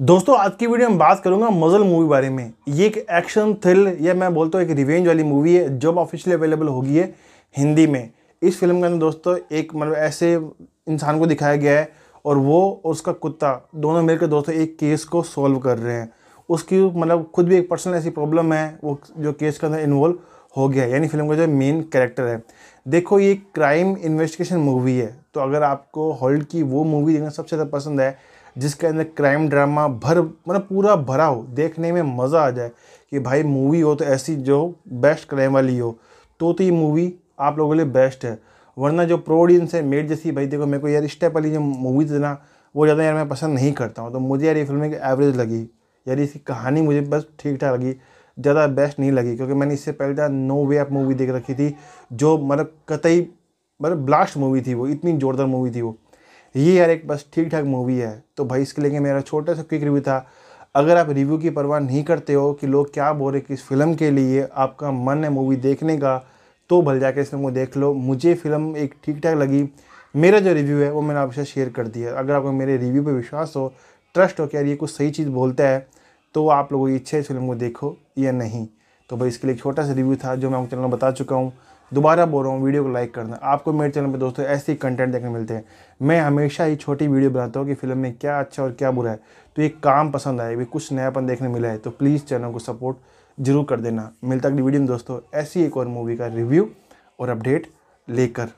दोस्तों आज की वीडियो में बात करूंगा मजल मूवी बारे में ये एक एक्शन थ्रिल या मैं बोलता हूँ एक रिवेंज वाली मूवी है जो ऑफिशियली अवेलेबल होगी है हिंदी में इस फिल्म के अंदर दोस्तों एक मतलब ऐसे इंसान को दिखाया गया है और वो उसका कुत्ता दोनों मिलकर दोस्तों एक केस को सॉल्व कर रहे हैं उसकी मतलब खुद भी एक पर्सनल ऐसी प्रॉब्लम है वो जो केस के अंदर इन्वॉल्व हो गया यानी फिल्म का जो मेन कैरेक्टर है देखो ये क्राइम इन्वेस्टिगेशन मूवी है तो अगर आपको हॉल्ड की वो मूवी देखना सबसे ज़्यादा पसंद है जिसके अंदर क्राइम ड्रामा भर मतलब पूरा भरा हो देखने में मज़ा आ जाए कि भाई मूवी हो तो ऐसी जो बेस्ट क्राइम वाली हो तो तो ये मूवी आप लोगों के लिए बेस्ट है वरना जो प्रोडियंस है मेड जैसी भाई देखो मेरे को यार स्टेप वाली जो मूवीज है ना वो ज़्यादा यार मैं पसंद नहीं करता हूँ तो मुझे यार ये फिल्म एक एवरेज लगी यार इसकी कहानी मुझे बस ठीक ठाक लगी ज़्यादा बेस्ट नहीं लगी क्योंकि मैंने इससे पहले ज़्यादा नो वे आप मूवी देख रखी थी जो मतलब कतई मतलब ब्लास्ट मूवी थी वो इतनी ज़ोरदार मूवी थी वो ये यार एक बस ठीक ठाक मूवी है तो भाई इसके लिए मेरा छोटा सा क्विक रिव्यू था अगर आप रिव्यू की परवाह नहीं करते हो कि लोग क्या बोल कि इस फिल्म के लिए आपका मन है मूवी देखने का तो भल जाके इस फिल्म को देख लो मुझे फिल्म एक ठीक ठाक लगी मेरा जो रिव्यू है वो मैंने आपसे शेयर कर दिया अगर आपको मेरे रिव्यू पर विश्वास हो ट्रस्ट हो कि यार ये कुछ सही चीज़ बोलता है तो आप लोगों की इच्छा है इस फिल्म को देखो या नहीं तो भाई इसके लिए छोटा सा रिव्यू था जो मैं आपको चैनल में बता चुका हूँ दोबारा बोल रहा हूँ वीडियो को लाइक करना आपको मेरे चैनल पर दोस्तों ऐसे ही कंटेंट देखने मिलते हैं मैं हमेशा ही छोटी वीडियो बनाता हूँ कि फिल्म में क्या अच्छा और क्या बुरा है तो ये काम पसंद आए भी कुछ नयापन देखने मिला है तो प्लीज़ चैनल को सपोर्ट जरूर कर देना मिलता अगली वीडियो में दोस्तों ऐसी एक और मूवी का रिव्यू और अपडेट लेकर